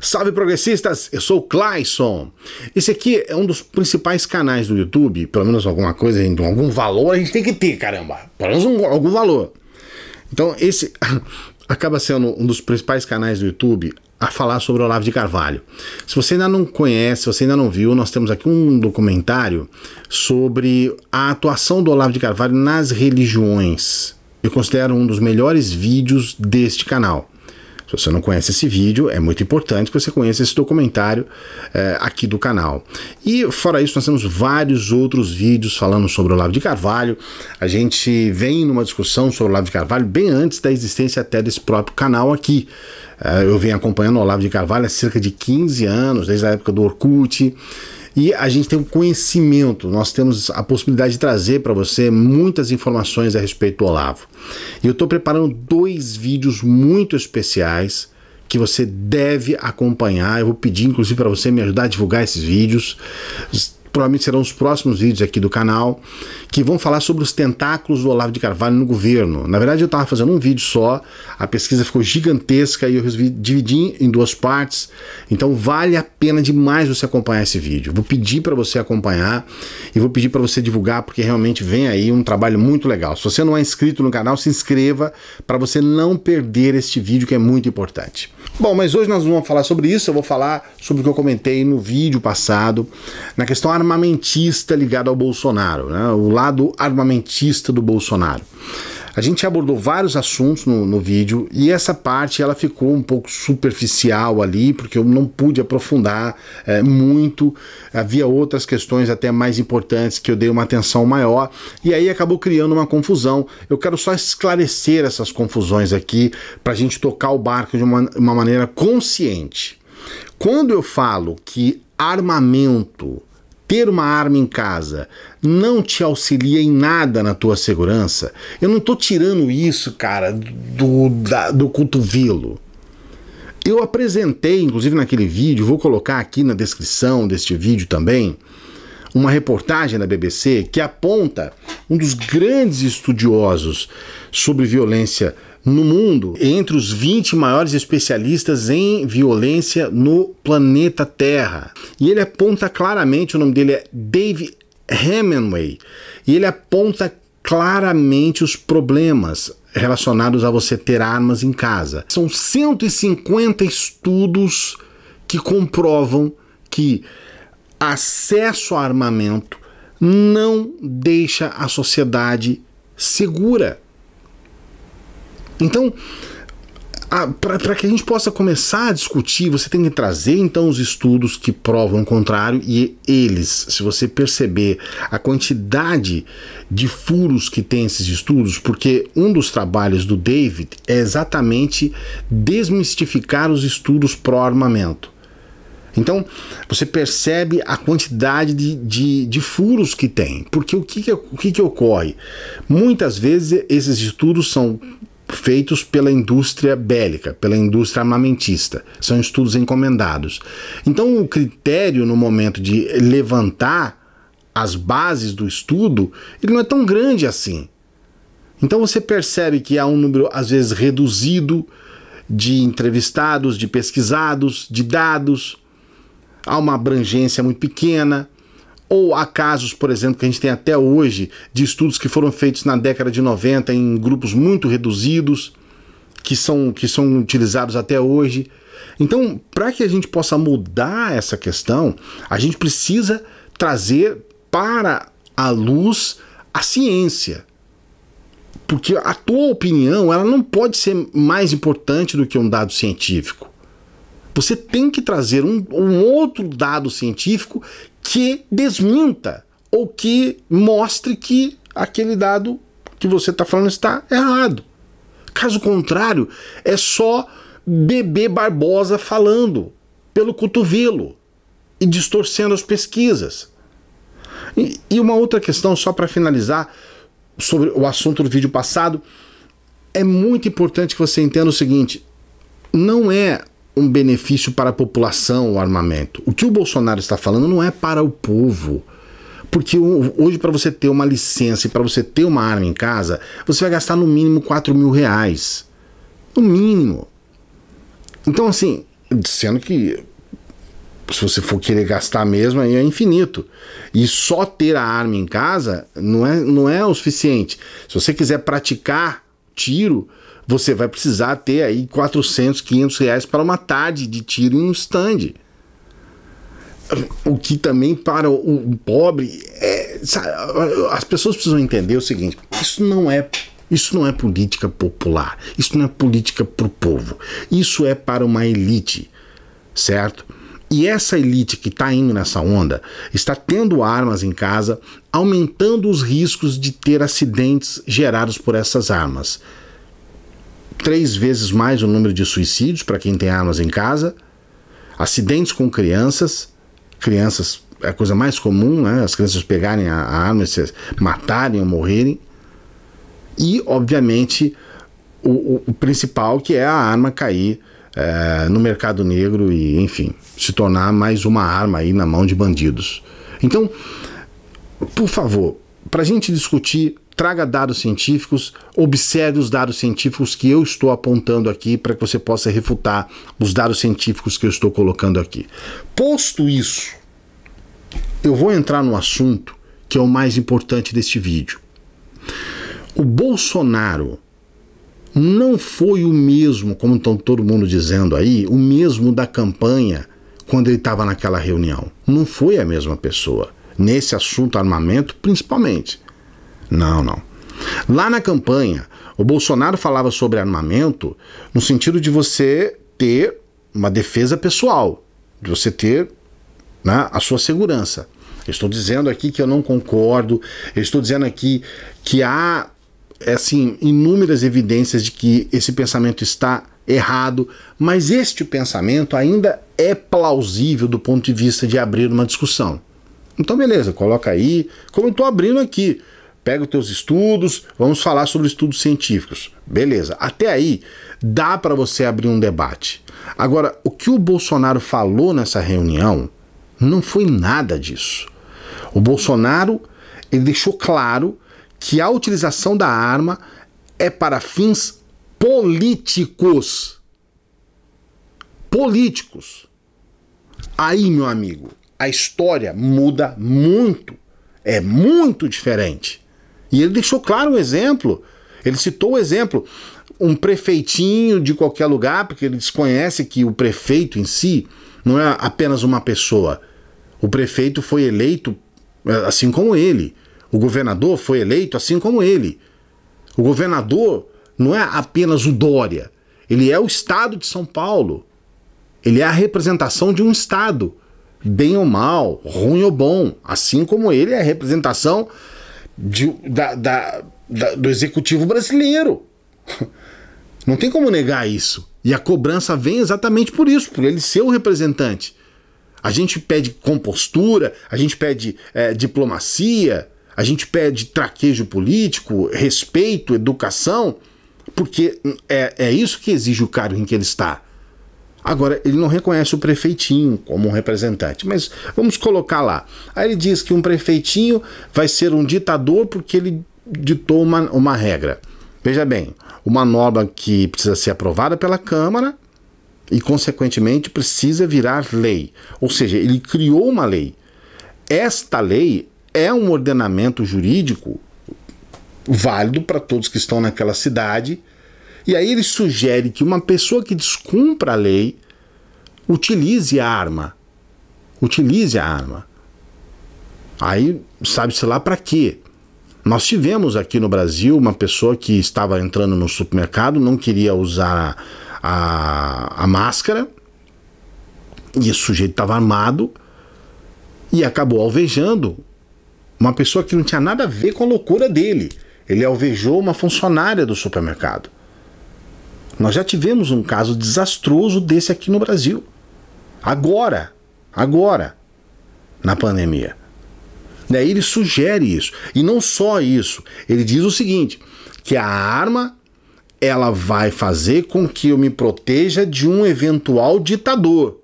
Salve progressistas, eu sou o Clayson. Esse aqui é um dos principais canais do YouTube, pelo menos alguma coisa, algum valor a gente tem que ter, caramba. Pelo menos um, algum valor. Então esse acaba sendo um dos principais canais do YouTube a falar sobre o Olavo de Carvalho. Se você ainda não conhece, se você ainda não viu, nós temos aqui um documentário sobre a atuação do Olavo de Carvalho nas religiões. Eu considero um dos melhores vídeos deste canal. Se você não conhece esse vídeo, é muito importante que você conheça esse documentário é, aqui do canal. E fora isso, nós temos vários outros vídeos falando sobre o Olavo de Carvalho. A gente vem numa discussão sobre o Olavo de Carvalho bem antes da existência até desse próprio canal aqui. Eh, eu venho acompanhando o Olavo de Carvalho há cerca de 15 anos, desde a época do Orkut. E a gente tem um conhecimento, nós temos a possibilidade de trazer para você muitas informações a respeito do Olavo. E eu estou preparando dois vídeos muito especiais que você deve acompanhar. Eu vou pedir, inclusive, para você me ajudar a divulgar esses vídeos provavelmente serão os próximos vídeos aqui do canal, que vão falar sobre os tentáculos do Olavo de Carvalho no governo. Na verdade, eu estava fazendo um vídeo só, a pesquisa ficou gigantesca e eu resolvi dividir em duas partes. Então, vale a pena demais você acompanhar esse vídeo. Vou pedir para você acompanhar e vou pedir para você divulgar, porque realmente vem aí um trabalho muito legal. Se você não é inscrito no canal, se inscreva para você não perder este vídeo que é muito importante. Bom, mas hoje nós vamos falar sobre isso. Eu vou falar sobre o que eu comentei no vídeo passado, na questão armamentista armamentista ligado ao Bolsonaro, né? o lado armamentista do Bolsonaro. A gente abordou vários assuntos no, no, vídeo e essa parte ela ficou um pouco superficial ali, porque eu não pude aprofundar é, muito. Havia outras questões até mais importantes que eu dei uma atenção maior e aí acabou criando uma confusão. Eu quero só esclarecer essas confusões aqui para a gente tocar o barco de uma, uma maneira consciente. Quando eu falo que armamento ter uma arma em casa não te auxilia em nada na tua segurança, eu não estou tirando isso, cara, do, da, do cotovelo. Eu apresentei, inclusive naquele vídeo, vou colocar aqui na descrição deste vídeo também, uma reportagem da BBC que aponta um dos grandes estudiosos sobre violência no mundo, entre os 20 maiores especialistas em violência no planeta Terra. E ele aponta claramente, o nome dele é Dave Hemingway, e ele aponta claramente os problemas relacionados a você ter armas em casa. São 150 estudos que comprovam que acesso a armamento não deixa a sociedade segura. Então, para que a gente possa começar a discutir, você tem que trazer então os estudos que provam o contrário e eles, se você perceber a quantidade de furos que tem esses estudos, porque um dos trabalhos do David é exatamente desmistificar os estudos pró-armamento. Então, você percebe a quantidade de, de, de, furos que tem, porque o que, que, o que, que ocorre? Muitas vezes esses estudos são feitos pela indústria bélica, pela indústria armamentista. São estudos encomendados. Então, o critério no momento de levantar as bases do estudo, ele não é tão grande assim. Então você percebe que há um número às vezes reduzido de entrevistados, de pesquisados, de dados, há uma abrangência muito pequena. Ou há casos, por exemplo, que a gente tem até hoje, de estudos que foram feitos na década de 90 em grupos muito reduzidos, que são, que são utilizados até hoje. Então, para que a gente possa mudar essa questão, a gente precisa trazer para a luz a ciência. Porque a tua opinião ela não pode ser mais importante do que um dado científico. Você tem que trazer um, um outro dado científico que desminta ou que mostre que aquele dado que você está falando está errado. Caso contrário, é só bebê Barbosa falando pelo cotovelo e distorcendo as pesquisas. E, e uma outra questão, só para finalizar, sobre o assunto do vídeo passado, é muito importante que você entenda o seguinte: não é um benefício para a população o armamento. O que o Bolsonaro está falando não é para o povo. Porque hoje, para você ter uma licença e para você ter uma arma em casa, você vai gastar no mínimo 4 mil reais. No mínimo. Então, assim, sendo que se você for querer gastar mesmo, aí é infinito. E só ter a arma em casa não é, não é o suficiente. Se você quiser praticar tiro, você vai precisar ter aí 400, 500 reais para uma tarde de tiro em um stand. O que também para o pobre é, sabe, as pessoas precisam entender o seguinte: isso não é isso não é política popular, isso não é política para o povo, isso é para uma elite, certo? E essa elite que está indo nessa onda está tendo armas em casa, aumentando os riscos de ter acidentes gerados por essas armas três vezes mais o número de suicídios para quem tem armas em casa, acidentes com crianças, crianças é a coisa mais comum, né? As crianças pegarem a, arma e se matarem ou morrerem. E, obviamente, o, o principal que é a arma cair é, no mercado negro e, enfim, se tornar mais uma arma aí na mão de bandidos. Então, por favor, para a gente discutir traga dados científicos, observe os dados científicos que eu estou apontando aqui para que você possa refutar os dados científicos que eu estou colocando aqui. Posto isso, eu vou entrar no assunto que é o mais importante deste vídeo. O Bolsonaro não foi o mesmo, como estão todo mundo dizendo aí, o mesmo da campanha quando ele estava naquela reunião. Não foi a mesma pessoa. Nesse assunto armamento, principalmente. Não, não. Lá na campanha, o Bolsonaro falava sobre armamento no sentido de você ter uma defesa pessoal, de você ter né, a sua segurança. Eu estou dizendo aqui que eu não concordo, eu estou dizendo aqui que há é assim inúmeras evidências de que esse pensamento está errado, mas este pensamento ainda é plausível do ponto de vista de abrir uma discussão. Então beleza, coloca aí, como eu estou abrindo aqui, pega os teus estudos, vamos falar sobre estudos científicos. Beleza, até aí dá para você abrir um debate. Agora, o que o Bolsonaro falou nessa reunião não foi nada disso. O Bolsonaro ele deixou claro que a utilização da arma é para fins políticos. Políticos. Aí, meu amigo, a história muda muito. É muito diferente. E ele deixou claro um exemplo. Ele citou o exemplo. Um prefeitinho de qualquer lugar, porque ele desconhece que o prefeito em si não é apenas uma pessoa. O prefeito foi eleito é, assim como ele. O governador foi eleito assim como ele. O governador não é apenas o Dória. Ele é o Estado de São Paulo. Ele é a representação de um Estado, bem ou mal, ruim ou bom, assim como ele é a representação de, da, da, da, do executivo brasileiro. Não tem como negar isso. E a cobrança vem exatamente por isso, por ele ser o representante. A gente pede compostura, a gente pede é, diplomacia, a gente pede traquejo político, respeito, educação, porque é, é isso que exige o cargo em que ele está. Agora, ele não reconhece o prefeitinho como um representante, mas vamos colocar lá. Aí ele diz que um prefeitinho vai ser um ditador porque ele ditou uma, uma regra. Veja bem, uma norma que precisa ser aprovada pela Câmara e, consequentemente, precisa virar lei. Ou seja, ele criou uma lei. Esta lei é um ordenamento jurídico válido para todos que estão naquela cidade e aí ele sugere que uma pessoa que descumpra a lei utilize a arma. Utilize a arma. Aí sabe-se lá para quê. Nós tivemos aqui no Brasil uma pessoa que estava entrando no supermercado, não queria usar a, a máscara, e esse sujeito estava armado e acabou alvejando uma pessoa que não tinha nada a ver com a loucura dele. Ele alvejou uma funcionária do supermercado. Nós já tivemos um caso desastroso desse aqui no Brasil. Agora, agora, na pandemia. Daí né, ele sugere isso. E não só isso, ele diz o seguinte: que a arma ela vai fazer com que eu me proteja de um eventual ditador.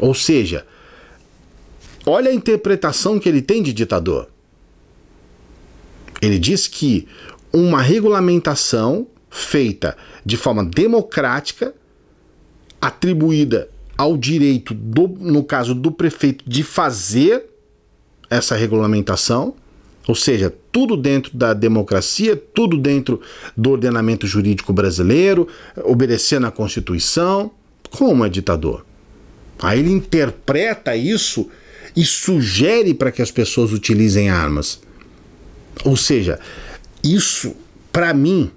Ou seja, olha a interpretação que ele tem de ditador. Ele diz que uma regulamentação feita de forma democrática, atribuída ao direito, do, no caso do prefeito, de fazer essa regulamentação, ou seja, tudo dentro da democracia, tudo dentro do ordenamento jurídico brasileiro, obedecendo à Constituição, como é ditador. Aí ele interpreta isso e sugere para que as pessoas utilizem armas. Ou seja, isso, para mim,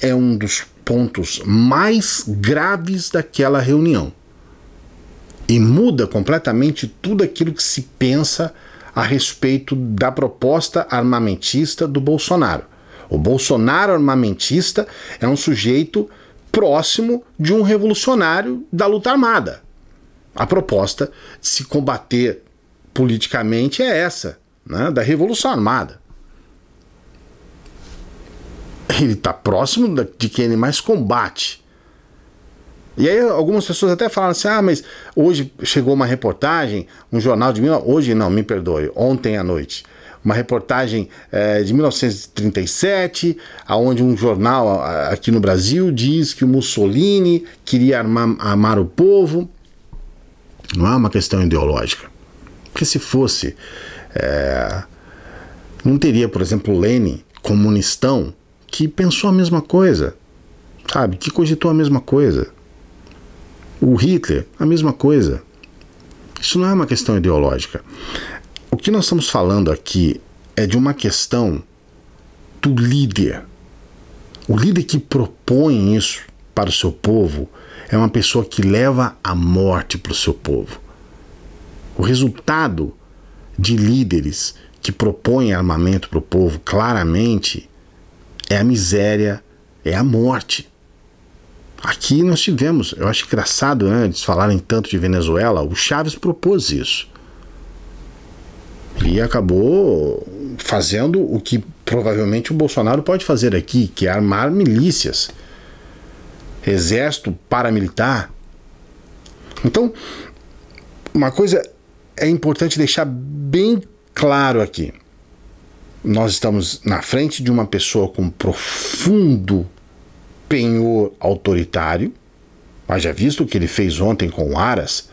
é um dos pontos mais graves daquela reunião e muda completamente tudo aquilo que se pensa a respeito da proposta armamentista do Bolsonaro. O Bolsonaro armamentista é um sujeito próximo de um revolucionário da luta armada. A proposta de se combater politicamente é essa, né, da revolução armada ele está próximo de quem ele mais combate. E aí algumas pessoas até falam assim: ah, mas hoje chegou uma reportagem, um jornal de hoje não, me perdoe, ontem à noite, uma reportagem é, de 1937, aonde um jornal aqui no Brasil diz que o Mussolini queria armar, o povo. Não é uma questão ideológica, porque se fosse, é, não teria, por exemplo, Lenin comunistão que pensou a mesma coisa, sabe? Que cogitou a mesma coisa. O Hitler, a mesma coisa. Isso não é uma questão ideológica. O que nós estamos falando aqui é de uma questão do líder. O líder que propõe isso para o seu povo é uma pessoa que leva a morte para o seu povo. O resultado de líderes que propõem armamento para o povo claramente é a miséria, é a morte. Aqui nós tivemos, eu acho engraçado antes né, falarem tanto de Venezuela, o Chaves propôs isso. E acabou fazendo o que provavelmente o Bolsonaro pode fazer aqui, que é armar milícias, exército paramilitar. Então, uma coisa é importante deixar bem claro aqui nós estamos na frente de uma pessoa com profundo penhor autoritário, mas já visto o que ele fez ontem com o Aras,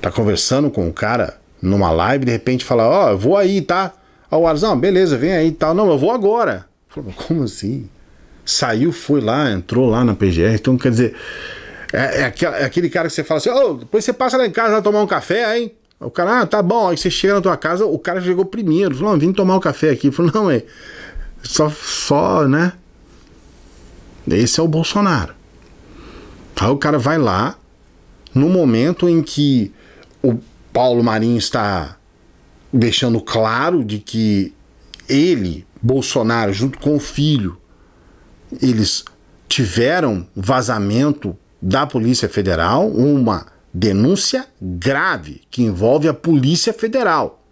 tá conversando com o cara numa live, de repente fala, ó, oh, eu vou aí, tá? Ó, o Aras, não, beleza, vem aí e tal. Não, eu vou agora. Falei, como assim? Saiu, foi lá, entrou lá na PGR, então quer dizer, é, é, é, aquele cara que você fala assim, ô, oh, depois você passa lá em casa lá tomar um café, hein? O cara, ah, tá bom. Aí você chega na tua casa, o cara chegou primeiro. Falou, vim tomar um café aqui. Falou, não, é. Só, só, né? Esse é o Bolsonaro. Aí o cara vai lá, no momento em que o Paulo Marinho está deixando claro de que ele, Bolsonaro, junto com o filho, eles tiveram vazamento da Polícia Federal, uma denúncia grave que envolve a Polícia Federal.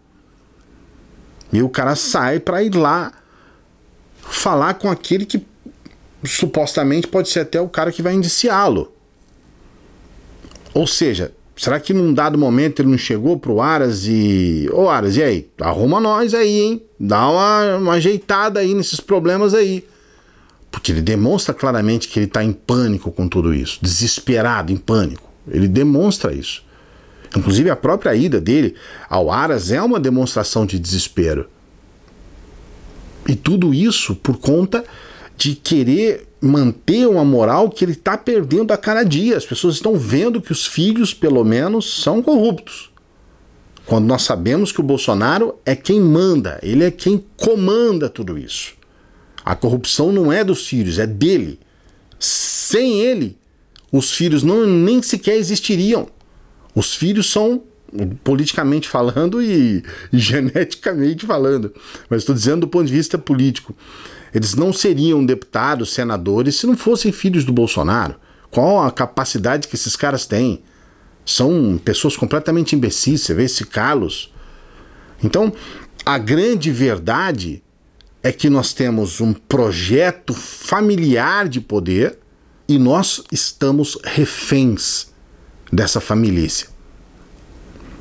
E o cara sai para ir lá falar com aquele que supostamente pode ser até o cara que vai indiciá-lo. Ou seja, será que num dado momento ele não chegou pro Aras e. Ô Aras, e aí? Arruma nós aí, hein? Dá uma, uma ajeitada aí nesses problemas aí. Porque ele demonstra claramente que ele está em pânico com tudo isso, desesperado, em pânico. Ele demonstra isso. Inclusive, a própria ida dele ao Aras é uma demonstração de desespero. E tudo isso por conta de querer manter uma moral que ele está perdendo a cada dia. As pessoas estão vendo que os filhos, pelo menos, são corruptos. Quando nós sabemos que o Bolsonaro é quem manda, ele é quem comanda tudo isso. A corrupção não é dos filhos, é dele. Sem ele, os filhos não, nem sequer existiriam. Os filhos são politicamente falando e, e geneticamente falando, mas estou dizendo do ponto de vista político. Eles não seriam deputados, senadores, se não fossem filhos do Bolsonaro. Qual a capacidade que esses caras têm? São pessoas completamente imbecis, você vê esse Carlos. Então, a grande verdade é que nós temos um projeto familiar de poder e nós estamos reféns dessa família.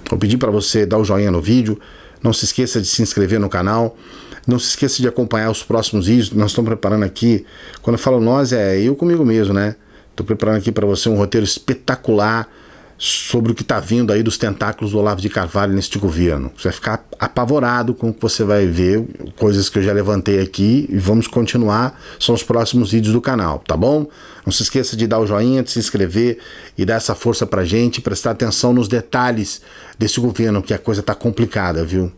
Vou pedir para você dar o joinha no vídeo, não se esqueça de se inscrever no canal, não se esqueça de acompanhar os próximos vídeos. Nós estamos preparando aqui, quando eu falo nós, é eu comigo mesmo, né? Estou preparando aqui para você um roteiro espetacular sobre o que está vindo aí dos tentáculos do Olavo de Carvalho neste governo. Você vai ficar apavorado com o que você vai ver, coisas que eu já levantei aqui e vamos continuar, são os próximos vídeos do canal, tá bom? Não se esqueça de dar o joinha, de se inscrever e dar essa força pra gente, prestar atenção nos detalhes desse governo, que a coisa está complicada, viu?